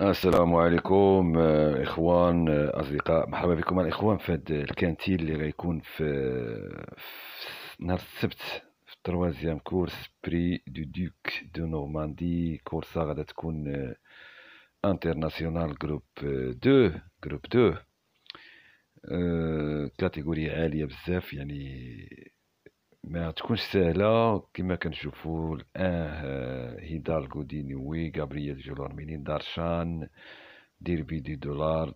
السلام عليكم آه، اخوان آه، اصدقاء مرحبا بكم الاخوان في هذا الكانتين اللي غيكون في, في نهار السبت في التروازيام كورس بري دو دوك دو نورماندي كورسا غادا تكون آه، انترناسيونال جروب دو جروب دو كاتيجوري عاليه بزاف يعني ما تكونش سهلة كما كنشوفوا الآن هيدالغو دينيوي غابرييل جولارمينين دارشان ديربي دي دولار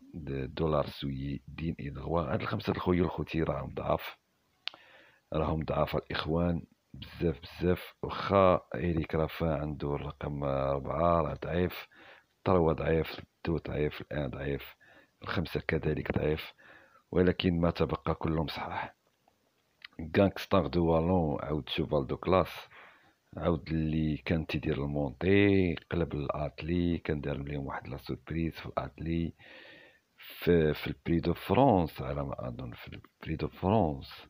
دولار سوي دين إدغوا هاد الخمسة الخويا الخوتي راهم ضعاف راهم ضعاف الإخوان بزاف بزاف وخا إيريك رافا عنده الرقم ربعة راه ضعيف طروة ضعيف دو ضعيف الآن ضعيف الخمسة كذلك ضعيف ولكن ما تبقى كلهم صحاح غانكستار دو والون عاود شوفال دو كلاس عاود اللي كان تيدير المونتي قلب الاتلي كان دار ليهم واحد لا سوربريز في الاتلي في, في البري دو فرانس على ما اظن في البري دو فرانس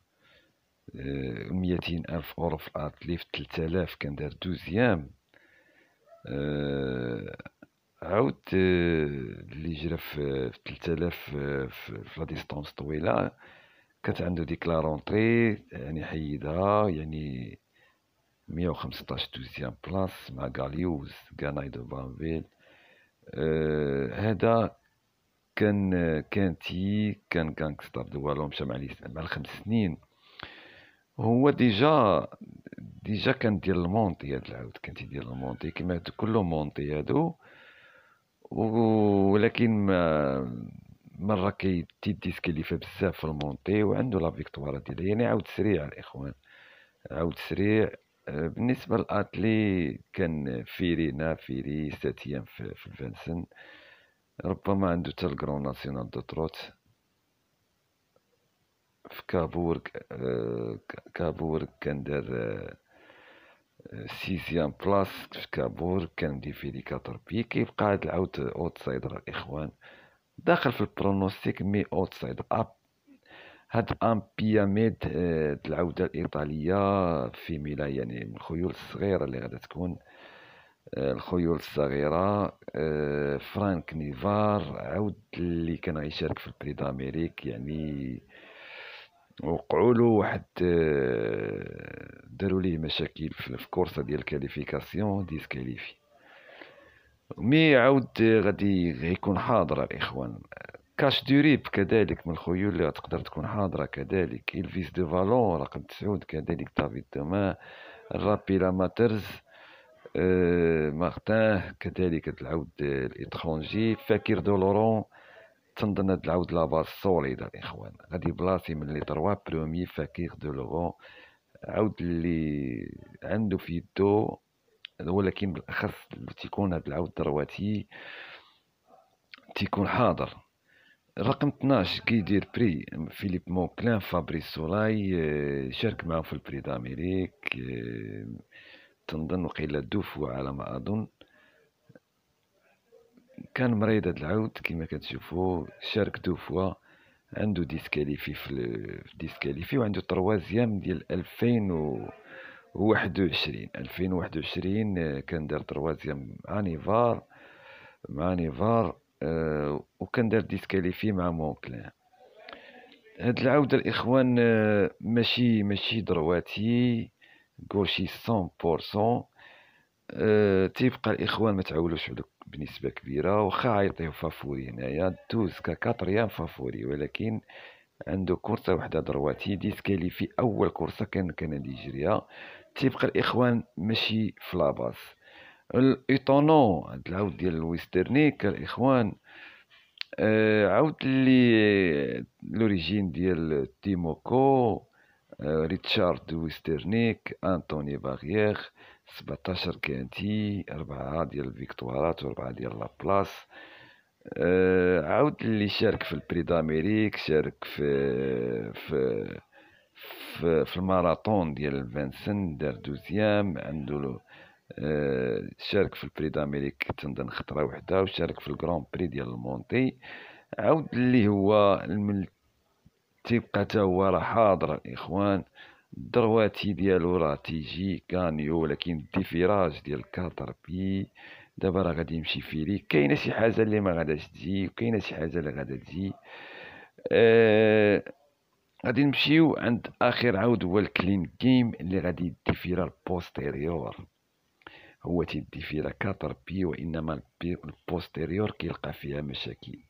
ميتين ألف أورو في الأتلي في تلت آلاف كان دار دوزيام عاود اللي جرا في تلت آلاف في لا ديستونس طويلة كانت عنده ديكلارونطري يعني حيدها يعني 115 دوزيام بلاص مع غاليوز غاناي دو بانفيل آه هذا كان كان تي كان غانكستر دوالو مشى مع مع الخمس سنين هو ديجا ديجا كان ديال المونتي هاد العاود كان تيدير المونتي كيما كلو مونتي هادو ولكن ما مره كيدي ديسكليفا بزاف في المونتي وعنده لا فيكتوار ديالها يعني عاود سريع الاخوان عاود سريع آه، بالنسبه للاتلي كان فيرينا فيري ستاتيام في, في الفانسن ربما عنده حتى الكرون ناسيونال دو تروت في كابور آه، كابور كان دار آه، سيزيام بلاس في كابور كان كاتر بي كيبقى هاد العاود اوتسايدر الاخوان داخل في البرونوستيك اوتسايد اب هاد امبياميد آه، العوده الايطاليه في ميلا يعني من الخيول الصغيره اللي غادا تكون آه، الخيول الصغيره آه، فرانك نيفار عاود اللي كان غيشارك في البريد أمريك يعني وقعوا له واحد داروا ليه مشاكل في الكورسه ديال الكاليفيكاسيون ديسكاليفي مي عاود غادي يكون حاضره الاخوان كاش دوريب كذلك من الخيول اللي تقدر تكون حاضره كذلك الفيس دو فالون رقم تسعود كذلك دافيد دوما الرابي لاماترز آه مارتان كذلك العود الاترونجي فاكر دولورون تنظن هاد العود لاباز سوليد الاخوان غادي بلاصي من لي تروا برومي فاكير دولورون عود اللي عنده في يدو ولكن بالاخص تيكون هاد العود الذرواتي تيكون حاضر رقم 12 كيدير بري فيليب موكلان فابريس سولاي آه، شارك معه في البري داميريك آه، تنظن وقيل دوفو على ما اظن كان مريض هاد العود كما كتشوفوا شارك دو فوا عنده ديسكاليفي في ديسكاليفي وعنده تروازيام ديال 2000 و واحد وعشرين ألفين وواحد وعشرين آه، كندير تروازيام مع نيفار مع نيفار أه وكندير ديسكاليفي مع مونكلان هاد العودة الإخوان آه، ماشي ماشي درواتي كوشي سون بورسون أه تيبقى الإخوان ما تعولوش بنسبة كبيرة وخا عيطيو فافوري هنايا دوز ككاتريام فافوري ولكن عنده كورسة وحدة درواتي ديسكالي في أول كورسة كان كان ديجريها تيبقى الإخوان ماشي في لاباس الإيطونو عند العود ديال الويسترنيك الإخوان آه عود اللي لوريجين ديال تيموكو آه، ريتشارد ويسترنيك انطوني باغيير 17 كانتي 4 ديال الفيكتوارات 4 ديال لابلاس آه، عاود اللي شارك في البري داميريك شارك في في في, في الماراثون ديال فانسن دار دوزيام عنده آه، شارك في البري داميريك تندن خطره وحده وشارك في الجراند بري ديال المونتي عاود اللي هو المل... تيبقى حتى هو راه حاضر الاخوان درواتي ديالو راه تيجي كانيو ولكن الديفيراج ديال كاتر بي دابا راه غادي يمشي فيليك كاينه شي حاجه اللي ما غاداش تجي وكاينه شي حاجه اللي غادا تجي آه غادي نمشيو عند اخر عاود هو الكلين جيم اللي غادي يدي فيرا البوستيريور هو تيدي فيرا كاتر بي وانما البوستيريور كيلقى فيها مشاكل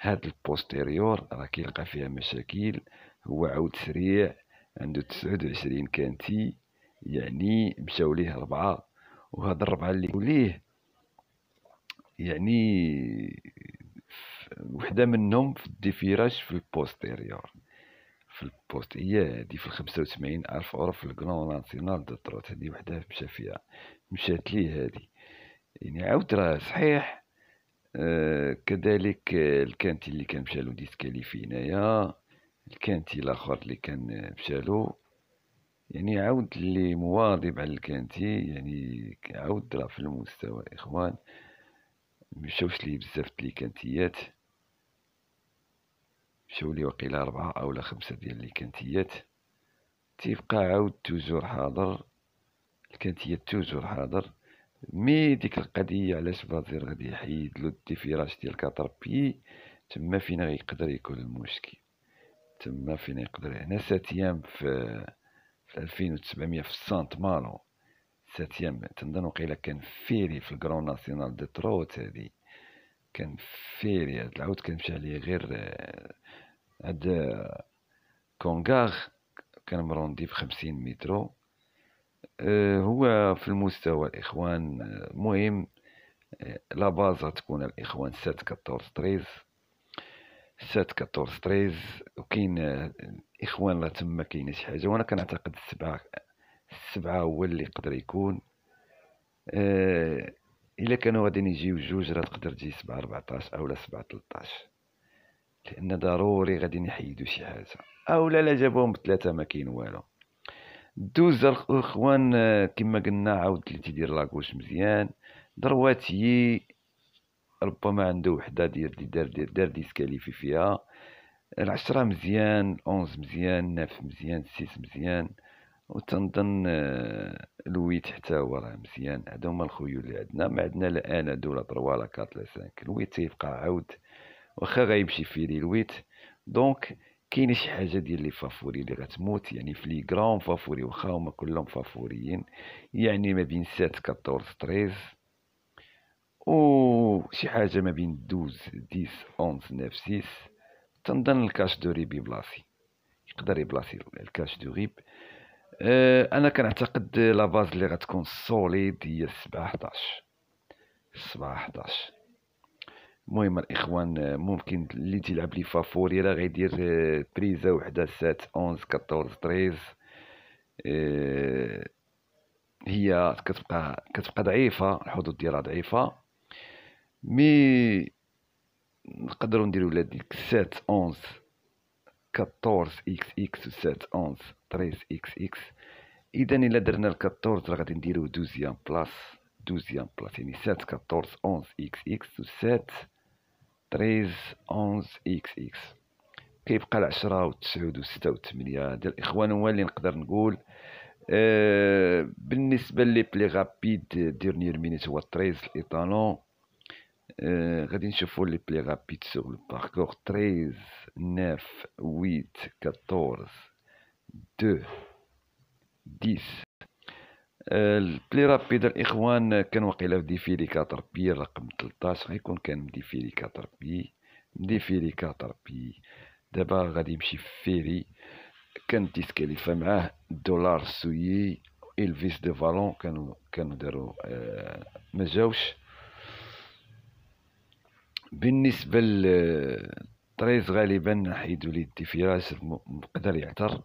هاد البوستيريور راه كيلقى فيها مشاكل هو عود سريع عنده تسعود كانتي يعني مشاو ليه ربعة وهاد الربعة اللي ليه يعني وحده منهم في الديفيراج في البوستيريور في البوست هي هادي في الخمسة وسبعين ألف أورو في الكرون ناسيونال دو تروت هادي وحده مشى فيها مشات لي هادي يعني عاود راه صحيح آه، كذلك الكانتي اللي كان مشالو ديسكاليفي هنايا الكانتي الاخر اللي كان مشالو يعني عاود اللي مواظب على الكانتي يعني عاود راه في المستوى اخوان مشاوش ليه بزاف كانتيات مشاو لي وقيلا ربعة اولا خمسة ديال ليكانتيات تيبقى عاود توزور حاضر الكانتيات توزور حاضر مي ديك القضية علاش فازير غادي يحيد لو الديفيراج ديال كاتر بي تما فين غيقدر يكون المشكل تما فين يقدر هنا ساتيام في في وتسعمية في سانت مالون ساتيام تنظن وقيلا كان فيري في الكرون ناسيونال دي تروت هادي كان فيري هاد العود كان مشى عليه غير آه، هاد آه، كونغاغ كان مروندي بخمسين مترو آه، هو في المستوى الاخوان مهم لا باز تكون الاخوان سات 14 تريز سات 14 تريز وكاين الاخوان لا تما كاين شي حاجه وانا كنعتقد السبعه السبعة هو اللي يقدر يكون آه إلا كانوا غاديين يجيو جوج راه تقدر تجي سبعة ربعتاش أولا سبعة تلتاش لأن ضروري غاديين يحيدو شي حاجة أولا لا جابوهم بثلاثة ما كاين والو دوز الإخوان آه، كما قلنا عاود اللي تيدير لاكوش مزيان درواتي ربما عنده وحدة دير دي دار دير دار ديسكاليفي فيها العشرة مزيان أونز مزيان ناف مزيان السيس مزيان وتنظن آه، الويت حتى هو راه مزيان هادو هما الخيول اللي عندنا ما عندنا لا انا دولا 3 لا 4 لا 5 الويت تيبقى عاود واخا غيمشي في لي الويت دونك كاين شي حاجه ديال لي فافوري اللي غتموت يعني في لي غران فافوري واخا هما كلهم فافوريين يعني ما بين 7 14 13 او شي حاجه ما بين 12 10 11 9 6 تنظن الكاش دو ريبي بلاصي يقدر يبلاصي الكاش دو ريبي آه، انا كنعتقد لا باز اللي غتكون سوليد هي 17 17 المهم الاخوان ممكن اللي تيلعب لي فافوري راه غيدير بريزا آه، وحده 7 11 14 13 هي كتبقى كتبقى ضعيفه الحدود ديالها ضعيفه مي نقدروا نديروا لها ديك 7 11 14 اكس اكس 7 11 تريس إكس إكس إذا إلا درنا الكاتورز راه غادي نديرو دوزيام بلاس دوزيام بلاس يعني سات كاتورز أونز إكس إكس و سات تريز أونز إكس إكس كيبقى العشرة و تسعود و ستة و تمنية هدا الإخوان هو اللي نقدر نقول آه، بالنسبة لي بلي غابيد ديرنيير مينيت هو تريز الإيطالون آه، غادي نشوفو لي بلي غابيد سوغ لو باركور تريز ناف ويت كاتورز 2 10 البلي رابيد الاخوان كان وقيلا في ديفيلي بي رقم 13 غيكون كان كاتر مديفيلي كاتربي كاتر بي دابا غادي يمشي في فيري كان تيسكاليفا معاه دولار سويي الفيس دو فالون كانوا كانوا داروا آه ما جاوش بالنسبه ل 13 آه، غالبا حيدوا لي الديفيراج مقدر يعتر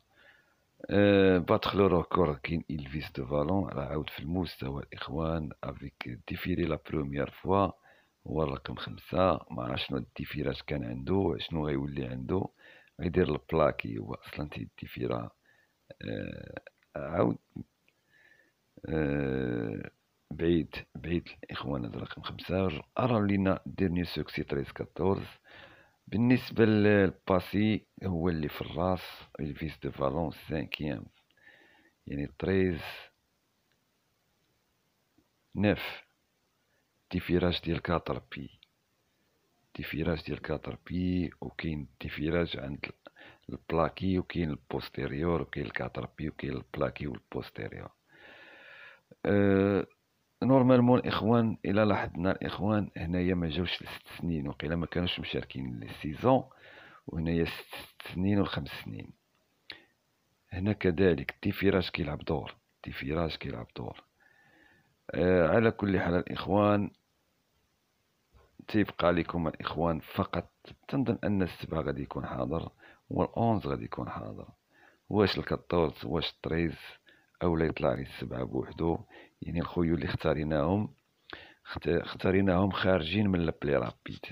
باتخلو روكور كاين إلفيس دو فالون راه عاود في المستوى الإخوان افيك ديفيري لا بروميير فوا هو رقم خمسة ما عرفش شنو الديفيرات كان عنده شنو غيولي عنده غيدير البلاكي هو أصلا تيديفيرا عاود بعيد بعيد الإخوان هذا رقم خمسة أرى لينا ديرني سوكسي تريس كاتورز بالنسبة للباسي هو اللي في الراس الفيس دو فالون سانكيام يعني تريز نف ديفيراج ديال كاتر بي ديفيراج ديال كاتر بي وكاين ديفيراج عند البلاكي وكاين البوستيريور وكاين الكاتر بي وكاين البلاكي والبوستيريور أه نورمالمون الاخوان الى لاحظنا الاخوان هنايا ما جاوش لست سنين وقيلا ما كانوش مشاركين لي سيزون وهنايا ست سنين والخمس سنين هنا كذلك تيفيراج كيلعب دور تيفيراج كيلعب دور آه على كل حال الاخوان تيبقى لكم الاخوان فقط تنظن ان السبعة غادي يكون حاضر والأونز غادي يكون حاضر واش الكاتورز واش التريز او لا يطلع لي السبعه بوحدو يعني الخيول اللي اختاريناهم اختاريناهم خارجين من البلي رابيد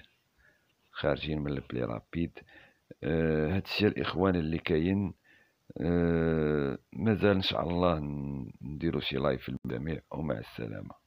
خارجين من البلي رابيد أه هادشي الاخوان اللي كاين أه مازال ان شاء الله نديرو شي لايف للجميع ومع السلامه